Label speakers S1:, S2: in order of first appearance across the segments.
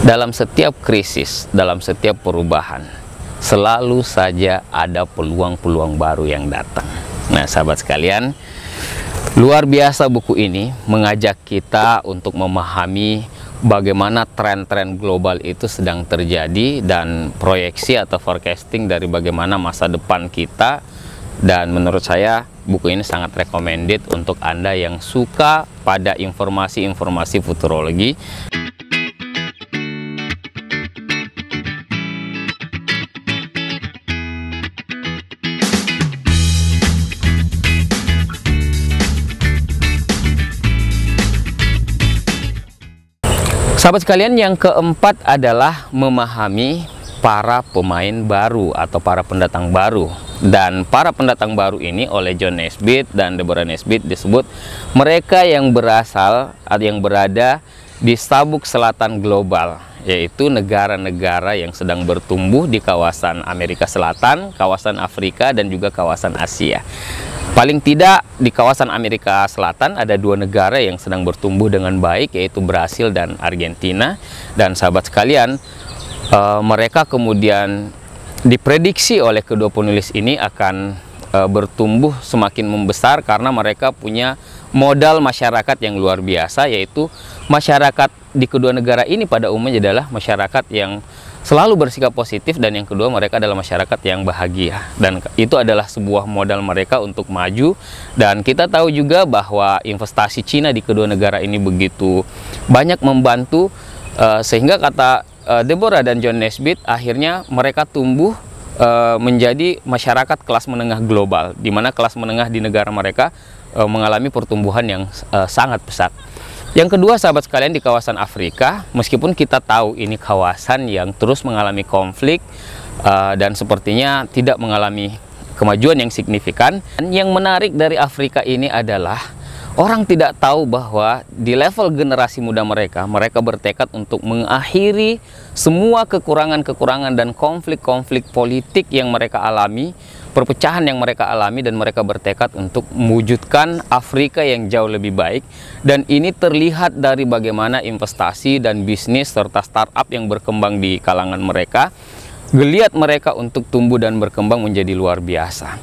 S1: Dalam setiap krisis, dalam setiap perubahan, selalu saja ada peluang-peluang baru yang datang. Nah, sahabat sekalian, luar biasa buku ini mengajak kita untuk memahami bagaimana tren-tren global itu sedang terjadi dan proyeksi atau forecasting dari bagaimana masa depan kita dan menurut saya buku ini sangat recommended untuk Anda yang suka pada informasi-informasi futurologi. Sahabat sekalian, yang keempat adalah memahami para pemain baru atau para pendatang baru. Dan para pendatang baru ini oleh John Nesbitt dan Deborah Nesbitt disebut mereka yang berasal atau yang berada di sabuk selatan global yaitu negara-negara yang sedang bertumbuh di kawasan Amerika Selatan, kawasan Afrika, dan juga kawasan Asia. Paling tidak di kawasan Amerika Selatan ada dua negara yang sedang bertumbuh dengan baik yaitu Brasil dan Argentina dan sahabat sekalian e, mereka kemudian diprediksi oleh kedua penulis ini akan e, bertumbuh semakin membesar karena mereka punya modal masyarakat yang luar biasa yaitu masyarakat di kedua negara ini pada umumnya adalah masyarakat yang selalu bersikap positif dan yang kedua mereka adalah masyarakat yang bahagia dan itu adalah sebuah modal mereka untuk maju dan kita tahu juga bahwa investasi Cina di kedua negara ini begitu banyak membantu uh, sehingga kata uh, Deborah dan John Nesbitt akhirnya mereka tumbuh uh, menjadi masyarakat kelas menengah global di mana kelas menengah di negara mereka uh, mengalami pertumbuhan yang uh, sangat pesat. Yang kedua, sahabat sekalian di kawasan Afrika, meskipun kita tahu ini kawasan yang terus mengalami konflik uh, dan sepertinya tidak mengalami kemajuan yang signifikan, yang menarik dari Afrika ini adalah orang tidak tahu bahwa di level generasi muda mereka, mereka bertekad untuk mengakhiri semua kekurangan-kekurangan dan konflik-konflik politik yang mereka alami, perpecahan yang mereka alami dan mereka bertekad untuk mewujudkan Afrika yang jauh lebih baik dan ini terlihat dari bagaimana investasi dan bisnis serta startup yang berkembang di kalangan mereka geliat mereka untuk tumbuh dan berkembang menjadi luar biasa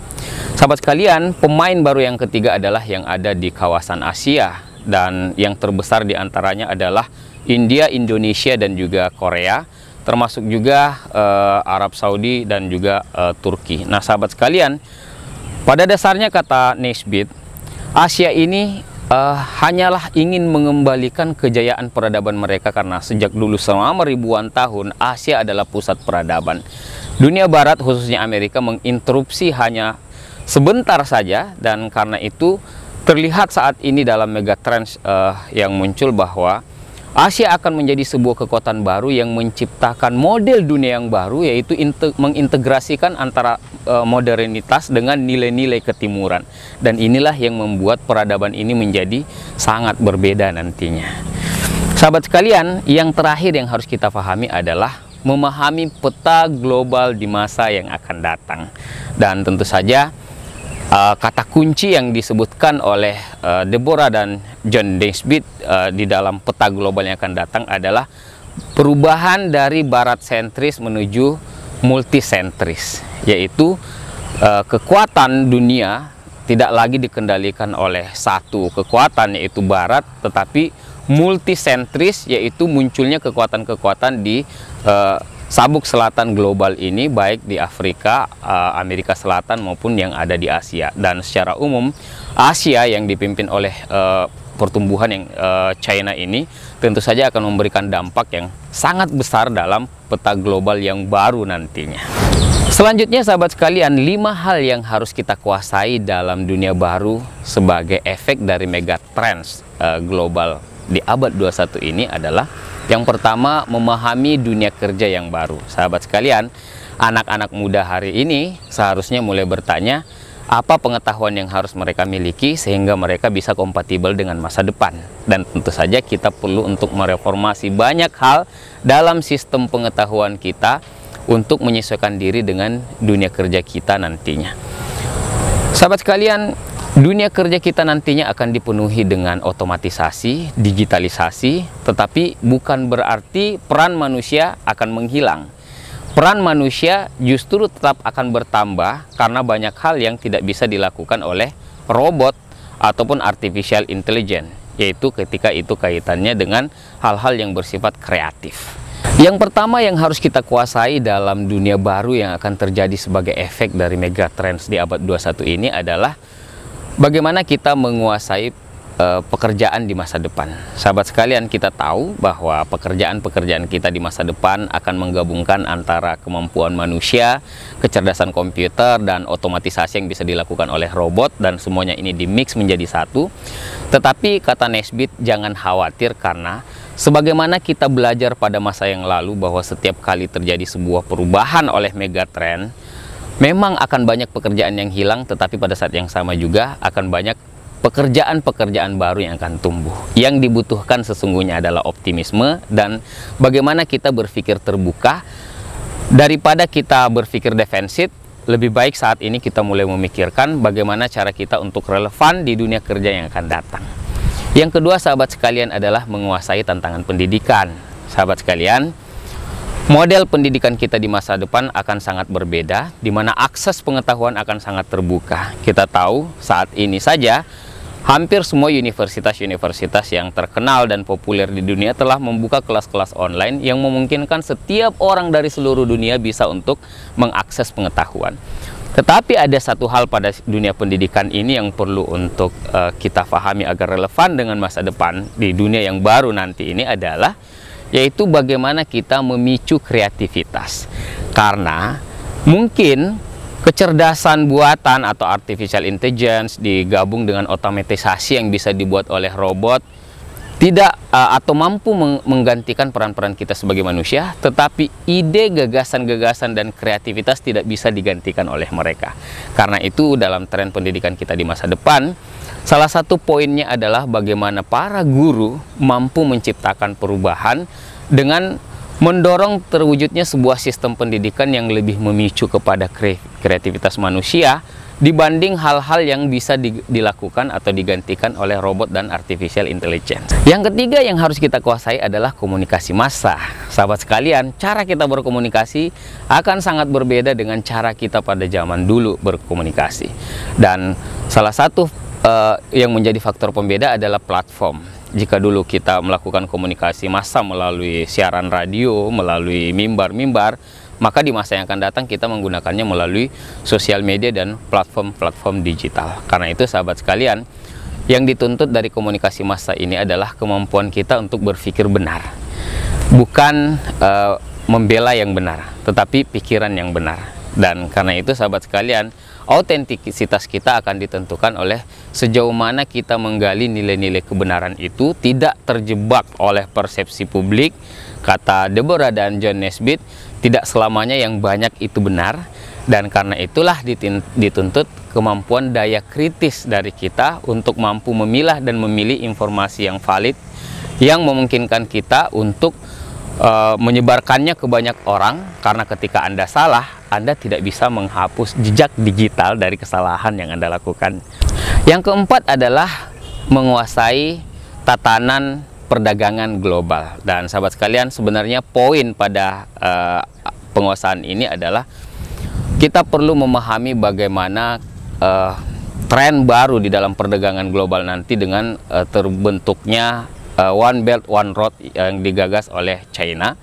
S1: Sahabat sekalian, pemain baru yang ketiga adalah yang ada di kawasan Asia dan yang terbesar di antaranya adalah India, Indonesia dan juga Korea, termasuk juga uh, Arab Saudi dan juga uh, Turki. Nah, sahabat sekalian, pada dasarnya kata Nesbit Asia ini uh, hanyalah ingin mengembalikan kejayaan peradaban mereka karena sejak dulu selama ribuan tahun Asia adalah pusat peradaban. Dunia barat khususnya Amerika menginterupsi hanya sebentar saja dan karena itu terlihat saat ini dalam megatrend uh, eh, yang muncul bahwa Asia akan menjadi sebuah kekuatan baru yang menciptakan model dunia yang baru yaitu mengintegrasikan antara uh, modernitas dengan nilai-nilai ketimuran dan inilah yang membuat peradaban ini menjadi sangat berbeda nantinya. Sahabat sekalian, yang terakhir yang harus kita pahami adalah memahami peta global di masa yang akan datang. Dan tentu saja uh, kata kunci yang disebutkan oleh uh, Deborah dan John Densbit uh, eh, di dalam peta global yang akan datang adalah perubahan dari barat sentris menuju multi sentris, yaitu uh, kekuatan dunia tidak lagi dikendalikan oleh satu kekuatan yaitu barat tetapi multi sentris yaitu munculnya kekuatan-kekuatan di uh, sabuk selatan global ini baik di Afrika, eh, Amerika Selatan maupun yang ada di Asia. Dan secara umum Asia yang dipimpin oleh eh, pertumbuhan yang eh, China ini tentu saja akan memberikan dampak yang sangat besar dalam peta global yang baru nantinya. Selanjutnya sahabat sekalian, lima hal yang harus kita kuasai dalam dunia baru sebagai efek dari megatrends global di abad 21 ini adalah yang pertama, memahami dunia kerja yang baru. Sahabat sekalian, anak-anak muda hari ini seharusnya mulai bertanya apa pengetahuan yang harus mereka miliki sehingga mereka bisa kompatibel dengan masa depan. Dan tentu saja kita perlu untuk mereformasi banyak hal dalam sistem pengetahuan kita untuk menyesuaikan diri dengan dunia kerja kita nantinya. Sahabat sekalian, Dunia kerja kita nantinya akan dipenuhi dengan otomatisasi, digitalisasi, tetapi bukan berarti peran manusia akan menghilang. Peran manusia justru tetap akan bertambah karena banyak hal yang tidak bisa dilakukan oleh robot ataupun artificial intelligence, yaitu ketika itu kaitannya dengan hal-hal yang bersifat kreatif. Yang pertama yang harus kita kuasai dalam dunia baru yang akan terjadi sebagai efek dari megatrends di abad 21 ini adalah Bagaimana kita menguasai uh, pekerjaan di masa depan? Sahabat sekalian, kita tahu bahwa pekerjaan-pekerjaan kita di masa depan akan menggabungkan antara kemampuan manusia, kecerdasan komputer, dan otomatisasi yang bisa dilakukan oleh robot, dan semuanya ini dimix menjadi satu. Tetapi, kata Nesbit, jangan khawatir karena Sebagaimana kita belajar pada masa yang lalu bahwa setiap kali terjadi sebuah perubahan oleh megatrend, Memang akan banyak pekerjaan yang hilang, tetapi pada saat yang sama juga akan banyak pekerjaan-pekerjaan baru yang akan tumbuh. Yang dibutuhkan sesungguhnya adalah optimisme dan bagaimana kita berpikir terbuka daripada kita berpikir defensif. Lebih baik saat ini kita mulai memikirkan bagaimana cara kita untuk relevan di dunia kerja yang akan datang. Yang kedua, sahabat sekalian, adalah menguasai tantangan pendidikan. Sahabat sekalian, Model pendidikan kita di masa depan akan sangat berbeda, di mana akses pengetahuan akan sangat terbuka. Kita tahu saat ini saja, hampir semua universitas-universitas yang terkenal dan populer di dunia telah membuka kelas-kelas online yang memungkinkan setiap orang dari seluruh dunia bisa untuk mengakses pengetahuan. Tetapi ada satu hal pada dunia pendidikan ini yang perlu untuk uh, kita pahami agar relevan dengan masa depan di dunia yang baru nanti ini adalah yaitu bagaimana kita memicu kreativitas. Karena mungkin kecerdasan buatan atau artificial intelligence digabung dengan otomatisasi yang bisa dibuat oleh robot tidak eh, atau mampu menggantikan peran-peran kita sebagai manusia, tetapi ide, gagasan-gagasan dan kreativitas tidak bisa digantikan oleh mereka. Karena itu dalam tren pendidikan kita di masa depan, Salah satu poinnya adalah bagaimana para guru mampu menciptakan perubahan dengan mendorong terwujudnya sebuah sistem pendidikan yang lebih memicu kepada kreativitas manusia dibanding hal-hal yang bisa dilakukan atau digantikan oleh robot dan artificial intelligence. Yang ketiga yang harus kita kuasai adalah komunikasi massa. Sahabat sekalian, cara kita berkomunikasi akan sangat berbeda dengan cara kita pada zaman dulu berkomunikasi. Dan salah satu uh, yang menjadi faktor pembeda adalah platform. Jika dulu kita melakukan komunikasi massa melalui siaran radio, melalui mimbar-mimbar, maka di masa yang akan datang kita menggunakannya melalui sosial media dan platform-platform digital. Karena itu sahabat sekalian, yang dituntut dari komunikasi massa ini adalah kemampuan kita untuk berpikir benar. Bukan uh, membela yang benar, tetapi pikiran yang benar. Dan karena itu sahabat sekalian, autentisitas kita akan ditentukan oleh sejauh mana kita menggali nilai-nilai kebenaran itu tidak terjebak oleh persepsi publik kata Deborah dan John Nesbitt tidak selamanya yang banyak itu benar dan karena itulah dituntut kemampuan daya kritis dari kita untuk mampu memilah dan memilih informasi yang valid yang memungkinkan kita untuk e, menyebarkannya ke banyak orang karena ketika Anda salah anda tidak bisa menghapus jejak digital dari kesalahan yang Anda lakukan. Yang keempat adalah menguasai tatanan perdagangan global. Dan sahabat sekalian, sebenarnya poin pada uh, penguasaan ini adalah kita perlu memahami bagaimana uh, tren baru di dalam perdagangan global nanti dengan uh, terbentuknya uh, One Belt One Road yang digagas oleh China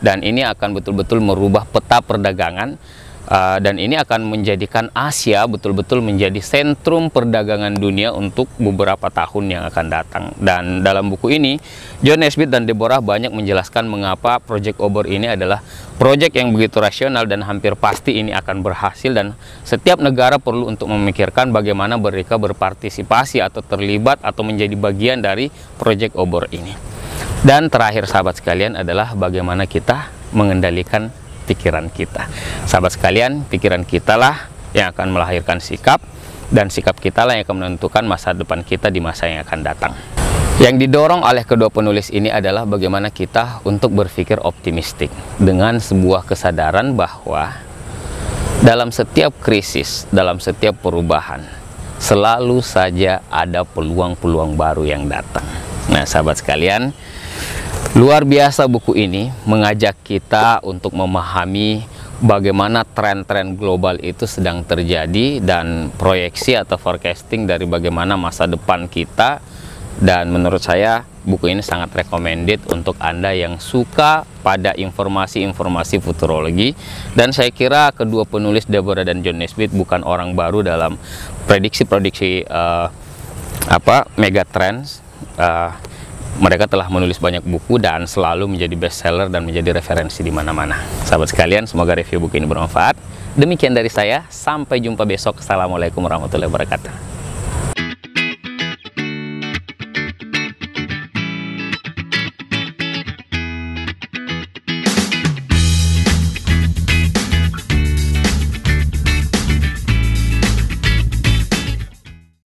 S1: dan ini akan betul-betul merubah peta perdagangan uh, dan ini akan menjadikan Asia betul-betul menjadi sentrum perdagangan dunia untuk beberapa tahun yang akan datang. Dan dalam buku ini, John Nesbitt dan Deborah banyak menjelaskan mengapa Project Obor ini adalah proyek yang begitu rasional dan hampir pasti ini akan berhasil dan setiap negara perlu untuk memikirkan bagaimana mereka berpartisipasi atau terlibat atau menjadi bagian dari Project obor ini. Dan terakhir sahabat sekalian adalah bagaimana kita mengendalikan pikiran kita. Sahabat sekalian, pikiran kita lah yang akan melahirkan sikap dan sikap kita lah yang akan menentukan masa depan kita di masa yang akan datang. Yang didorong oleh kedua penulis ini adalah bagaimana kita untuk berpikir optimistik dengan sebuah kesadaran bahwa dalam setiap krisis, dalam setiap perubahan, selalu saja ada peluang-peluang baru yang datang. Nah, sahabat sekalian, Luar biasa buku ini mengajak kita untuk memahami bagaimana tren-tren global itu sedang terjadi dan proyeksi atau forecasting dari bagaimana masa depan kita dan menurut saya buku ini sangat recommended untuk Anda yang suka pada informasi-informasi futurologi dan saya kira kedua penulis Deborah dan John Nesbitt bukan orang baru dalam prediksi-prediksi uh, apa megatrends uh, eh, mereka telah menulis banyak buku dan selalu menjadi best seller dan menjadi referensi di mana-mana. Sahabat sekalian, semoga review buku ini bermanfaat. Demikian dari saya, sampai jumpa besok. Assalamualaikum warahmatullahi wabarakatuh.